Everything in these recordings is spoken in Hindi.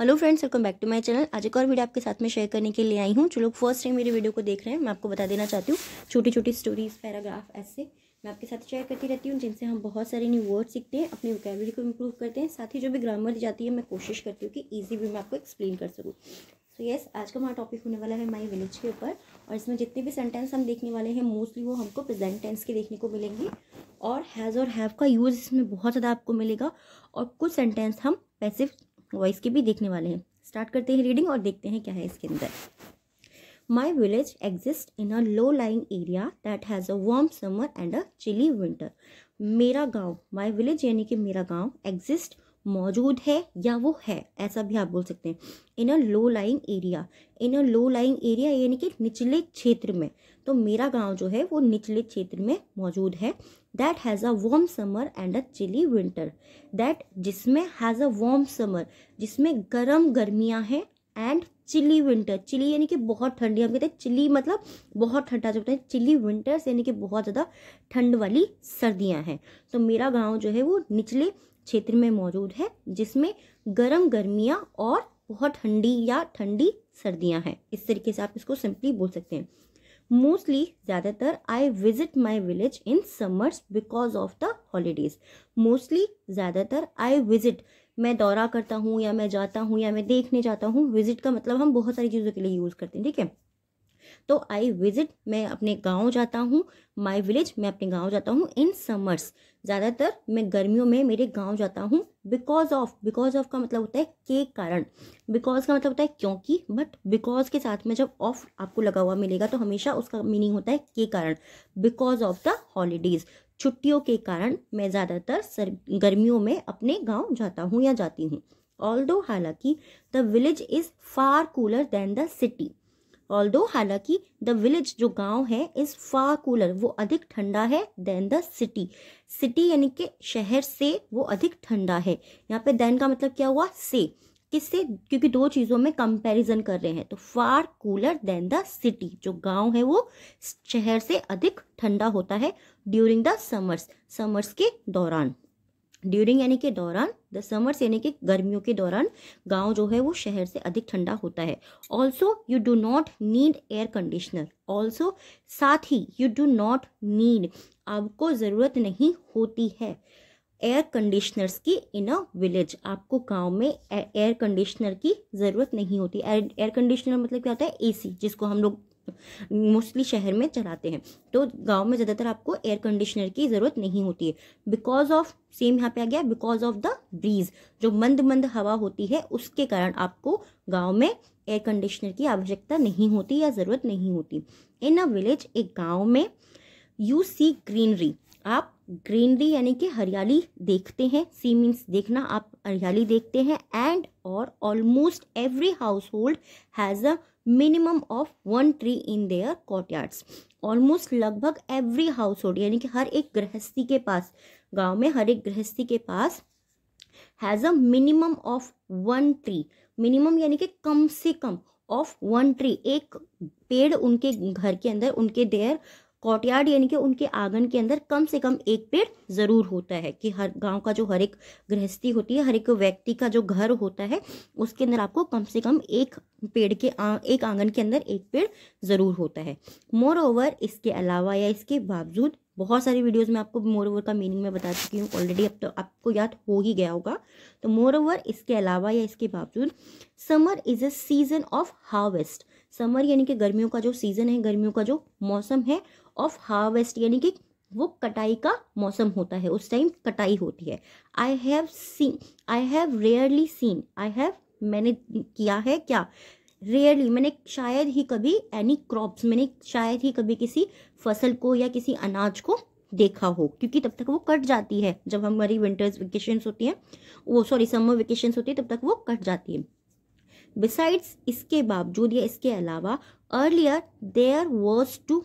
hello friends welcome back to my channel आज एक और वीडियो आपके साथ में शेयर करने के लिए आई हूँ जो लोग फर्स्ट टाइम मेरी वीडियो को देख रहे हैं मैं आपको बता देना चाहती हूँ छोटी छोटी स्टोरीज पैराग्राफ ऐसे मैं आपके साथ शेयर करती रहती हूँ जिनसे हम बहुत सारे न्यू वर्ड सीखते हैं अपनी वोकेबलरी को इम्प्रूव करते हैं साथ ही जो भी ग्रामर दी जाती है मैं कोशिश करती हूँ कि ईजी भी मैं आपको एक्सप्लेन कर सकूँ सो so येस yes, आज का हमारा टॉपिक होने वाला है माई विलेज के ऊपर और इसमें जितने भी सेंटेंस हम देखने वाले हैं मोस्टली वो हमको प्रेजेंट टेंस के देखने को मिलेंगे और हैज़ और हैव का यूज़ इसमें बहुत ज़्यादा आपको मिलेगा और कुछ सेंटेंस हम पैसिव वॉइस के भी देखने वाले हैं स्टार्ट करते हैं रीडिंग और देखते हैं क्या है इसके अंदर my village exist in a low lying area that has a warm summer and a chilly winter मेरा गांव माय विलेज यानी कि मेरा गांव एग्जिस्ट मौजूद है या वो है ऐसा भी आप बोल सकते हैं in a low lying area in a low lying area यानी कि निचले क्षेत्र में तो मेरा गांव जो है वो निचले क्षेत्र में मौजूद है that has a warm summer and a chilly winter that जिसमें हैज़ अ वार्म समर जिसमें गर्म गर्मियाँ हैं एंड चिली विंटर चिली यानी कि बहुत ठंडी हम कहते हैं चिली मतलब बहुत ठंडा जो है चिली विंटर्स यानी कि बहुत ज़्यादा ठंड वाली सर्दियां हैं तो मेरा गांव जो है वो निचले क्षेत्र में मौजूद है जिसमें गर्म गर्मियाँ और बहुत ठंडी या ठंडी सर्दियाँ हैं इस तरीके से आप इसको सिंपली बोल सकते हैं मोस्टली ज़्यादातर I visit my village in summers because of the holidays mostly ज़्यादातर आई विजिट मैं दौरा करता हूँ या मैं जाता हूँ या मैं देखने जाता हूँ विजिट का मतलब हम बहुत सारी चीज़ों के लिए यूज़ करते हैं ठीक है तो आई विजिट मैं अपने गांव जाता हूँ माय विलेज मैं अपने गांव जाता हूँ इन समर्स ज़्यादातर मैं गर्मियों में मेरे गांव जाता हूँ बिकॉज ऑफ बिकॉज ऑफ का मतलब होता है के कारण बिकॉज का मतलब होता है क्योंकि बट बिकॉज के साथ में जब ऑफ आपको लगा हुआ मिलेगा तो हमेशा उसका मीनिंग होता है के कारण बिकॉज ऑफ द हॉलीडेज़ छुट्टियों के कारण मैं ज़्यादातर सर गर्मियों में अपने गांव जाता हूँ या जाती हूँ ऑल दो हालांकि the village is far cooler than the city although हालांकि द विलेज जो गांव है इज़ फार कूलर वो अधिक ठंडा है दैन द सिटी सिटी यानी कि शहर से वो अधिक ठंडा है यहाँ पे दैन का मतलब क्या हुआ से किससे क्योंकि दो चीज़ों में कंपैरिजन कर रहे हैं तो far cooler than the city जो गांव है वो शहर से अधिक ठंडा होता है ड्यूरिंग द समर्स समर्स के दौरान ड्यूरिंग यानी के दौरान द समर्स यानी कि गर्मियों के दौरान गांव जो है वो शहर से अधिक ठंडा होता है also you do not need air conditioner also साथ ही यू डू नॉट नीड आपको ज़रूरत नहीं होती है एयर कंडीशनर्स की इन अ विलेज आपको गांव में एयर कंडीशनर की ज़रूरत नहीं होती एयर एयर कंडीशनर मतलब क्या होता है एसी जिसको हम लोग मोस्टली शहर में चलाते हैं तो गांव में ज़्यादातर आपको एयर कंडीशनर की ज़रूरत नहीं होती है बिकॉज ऑफ सेम यहाँ पे आ गया बिकॉज ऑफ द ब्रीज जो मंद मंद हवा होती है उसके कारण आपको गांव में एयर कंडीशनर की आवश्यकता नहीं होती या ज़रूरत नहीं होती इन अ विलेज एक गाँव में यू सी ग्रीनरी आप ग्रीनरी यानी कि हरियाली देखते हैं सी मीन्स देखना आप हरियाली देखते हैं एंड और almost every household has a minimum of one tree in their courtyards almost लगभग एवरी हाउस होल्ड यानी कि हर एक गृहस्थी के पास गांव में हर एक गृहस्थी के पास has a minimum of one tree minimum यानी कि कम से कम ऑफ वन ट्री एक पेड़ उनके घर के अंदर उनके देयर कोर्टयार्ड यानी कि उनके आंगन के अंदर कम से कम एक पेड़ ज़रूर होता है कि हर गांव का जो हर एक गृहस्थी होती है हर एक व्यक्ति का जो घर होता है उसके अंदर आपको कम से कम एक पेड़ के आ, एक आंगन के अंदर एक पेड़ ज़रूर होता है मोर ओवर इसके अलावा या इसके बावजूद बहुत सारी वीडियोस में आपको मोर ओवर का मीनिंग में बता चुकी हूँ ऑलरेडी अब तो आपको याद हो ही गया होगा तो मोर ओवर इसके अलावा या इसके बावजूद summer is a season of harvest summer यानी कि गर्मियों का जो सीज़न है गर्मियों का जो मौसम है ऑफ हार्वेस्ट यानी कि वो कटाई का मौसम होता है उस टाइम कटाई होती है I have seen I have rarely seen I have मैंने किया है क्या रेयरली मैंने शायद ही कभी एनी क्रॉप्स मैंने शायद ही कभी किसी फसल को या किसी अनाज को देखा हो क्योंकि तब तक वो कट जाती है जब हमारी विंटर्स वेकेशन होती हैं वो सॉरी समर वेकेशन होती है तब तक वो कट जाती है बिसाइड्स इसके बावजूद या इसके अलावा earlier there was to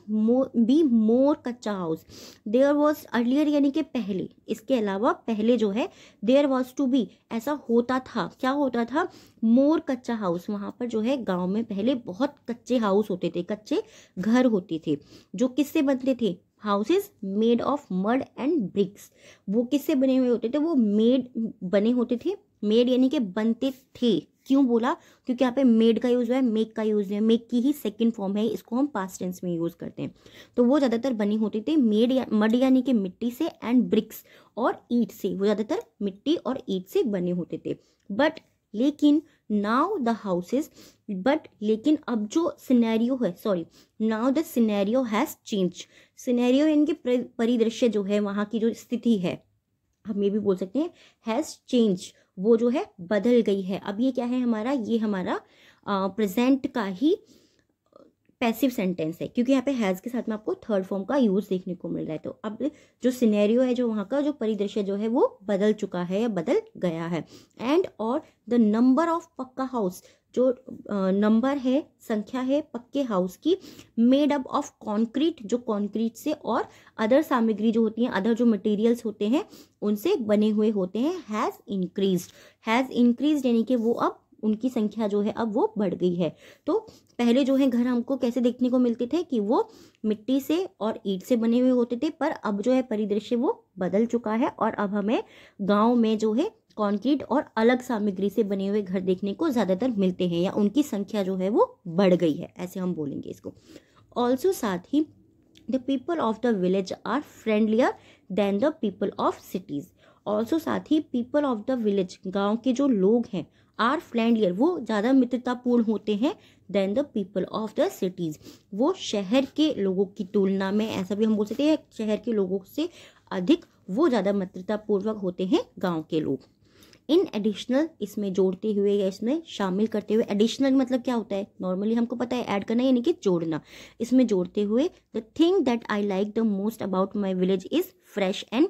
be more kachcha house there was earlier यानी कि पहले इसके अलावा पहले जो है देयर वॉज टू बी ऐसा होता था क्या होता था मोर कच्चा हाउस वहाँ पर जो है गांव में पहले बहुत कच्चे हाउस होते थे कच्चे घर होते थे जो किससे बनते थे houses made of mud and bricks वो किससे बने हुए होते थे वो मेड बने होते थे मेड यानी कि बनते थे क्यों बोला क्योंकि यहाँ पे मेड का यूज़ हुआ है मेक का यूज़ है मेक की ही सेकंड फॉर्म है इसको हम पास्ट टेंस में यूज़ करते हैं तो वो ज़्यादातर बनी होती थी मेड या मड यानी कि मिट्टी से एंड ब्रिक्स और ईट से वो ज़्यादातर मिट्टी और ईट से बने होते थे बट लेकिन नाउ द हाउसेज बट लेकिन अब जो सिनेरियो है sorry now the scenario has change scenario इनके परिदृश्य जो है वहाँ की जो स्थिति है हम ये भी बोल सकते हैं हैज़ चेंज वो जो है बदल गई है अब ये क्या है हमारा ये हमारा प्रेजेंट का ही पैसिव सेंटेंस है क्योंकि यहाँ पे हैज़ के साथ में आपको थर्ड फॉर्म का यूज़ देखने को मिल रहा है तो अब जो सिनेरियो है जो वहाँ का जो परिदृश्य जो है वो बदल चुका है या बदल गया है एंड और the number of pucca house जो नंबर है संख्या है पक्के हाउस की मेड अप ऑफ कंक्रीट जो कंक्रीट से और अदर सामग्री जो होती है अदर जो मटेरियल्स होते हैं उनसे बने हुए होते हैं हैज़ इंक्रीज्ड हैज़ इंक्रीज्ड यानी कि वो अब उनकी संख्या जो है अब वो बढ़ गई है तो पहले जो है घर हमको कैसे देखने को मिलते थे कि वो मिट्टी से और ईट से बने हुए होते थे पर अब जो है परिदृश्य वो बदल चुका है और अब हमें गाँव में जो है कंक्रीट और अलग सामग्री से बने हुए घर देखने को ज़्यादातर मिलते हैं या उनकी संख्या जो है वो बढ़ गई है ऐसे हम बोलेंगे इसको ऑल्सो साथ ही the people of the village are friendlier than the people of cities also साथ ही पीपल ऑफ द विलेज गांव के जो लोग हैं आर फ्रेंडलियर वो ज़्यादा मित्रतापूर्ण होते हैं than the people of the cities वो शहर के लोगों की तुलना में ऐसा भी हम बोल सकते हैं शहर के लोगों से अधिक वो ज़्यादा मित्रतापूर्वक होते हैं गांव के लोग इन एडिशनल इसमें जोड़ते हुए या इसमें शामिल करते हुए एडिशनल मतलब क्या होता है नॉर्मली हमको पता है ऐड करना यानी कि जोड़ना इसमें जोड़ते हुए the thing that I like the most about my village is fresh and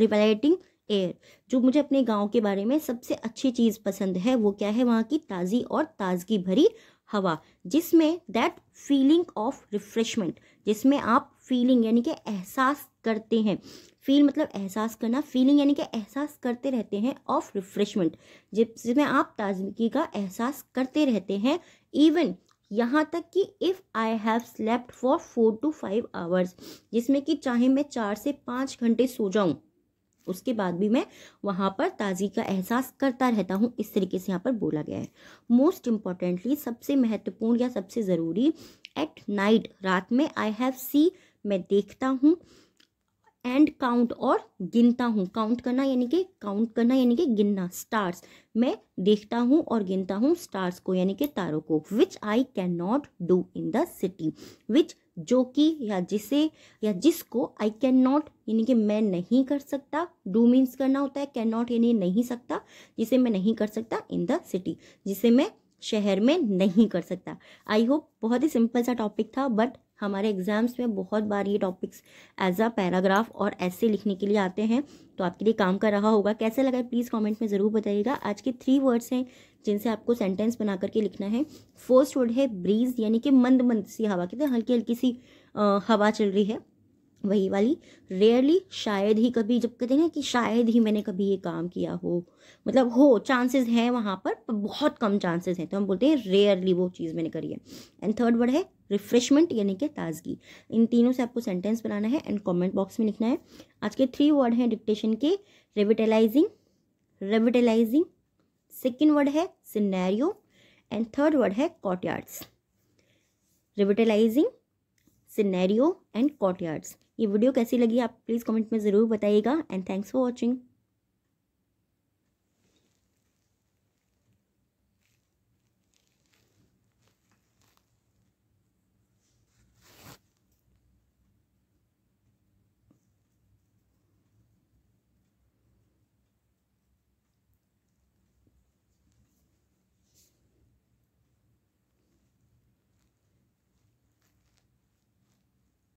revitalising air जो मुझे अपने गांव के बारे में सबसे अच्छी चीज़ पसंद है वो क्या है वहाँ की ताज़ी और ताजगी भरी हवा जिसमें दैट फीलिंग ऑफ रिफ्रेशमेंट जिसमें आप फीलिंग यानी कि एहसास करते हैं फील मतलब एहसास करना फीलिंग यानी कि एहसास करते रहते हैं ऑफ रिफ्रेशमेंट जिसमें आप ताजगी का एहसास करते रहते हैं इवन यहाँ तक कि if I have slept for four to five hours जिसमें कि चाहे मैं चार से पाँच घंटे सो जाऊँ उसके बाद भी मैं वहाँ पर ताजी का एहसास करता रहता हूँ इस तरीके से यहाँ पर बोला गया है मोस्ट इम्पॉर्टेंटली सबसे महत्वपूर्ण या सबसे ज़रूरी एट नाइट रात में आई हैव सी मैं देखता हूँ एंड काउंट और गिनता हूँ काउंट करना यानी कि काउंट करना यानी कि गिनना स्टार्स मैं देखता हूँ और गिनता हूँ स्टार्स को यानी कि तारों को which I can not do in the city which जो कि या जिसे या जिसको आई कैन नॉट यानी कि मैं नहीं कर सकता डू मीन्स करना होता है कैन नॉट यानी नहीं सकता जिसे मैं नहीं कर सकता इन द सिटी जिसे मैं शहर में नहीं कर सकता आई होप बहुत ही सिंपल सा टॉपिक था बट हमारे एग्ज़ाम्स में बहुत बार ये टॉपिक्स एज अ पैराग्राफ और ऐसे लिखने के लिए आते हैं तो आपके लिए काम कर रहा होगा कैसे लगा प्लीज़ कमेंट में ज़रूर बताइएगा आज के थ्री वर्ड्स हैं जिनसे आपको सेंटेंस बना करके लिखना है फर्स्ट वर्ड है ब्रीज यानी कि मंद मंद सी हवा कहते हैं हल्की हल्की सी आ, हवा चल रही है वही वाली रेयरली शायद ही कभी जब कहते हैं ना कि शायद ही मैंने कभी ये काम किया हो मतलब हो चांसेस हैं वहाँ पर बहुत कम चांसेस हैं तो हम बोलते हैं रेयरली वो चीज़ मैंने करी है एंड थर्ड वर्ड है रिफ्रेशमेंट यानी कि ताजगी इन तीनों से आपको सेंटेंस बनाना है एंड कॉमेंट बॉक्स में लिखना है आज के थ्री वर्ड हैं डिक्टेशन के रेविटलाइजिंग रेविटलाइजिंग सेकेंड वर्ड है सिनेरियो एंड थर्ड वर्ड है कॉटयार्ड्स रिविटलाइजिंग सिनेरियो एंड कॉटयार्ड्स ये वीडियो कैसी लगी आप प्लीज़ कमेंट में ज़रूर बताइएगा एंड थैंक्स फॉर वॉचिंग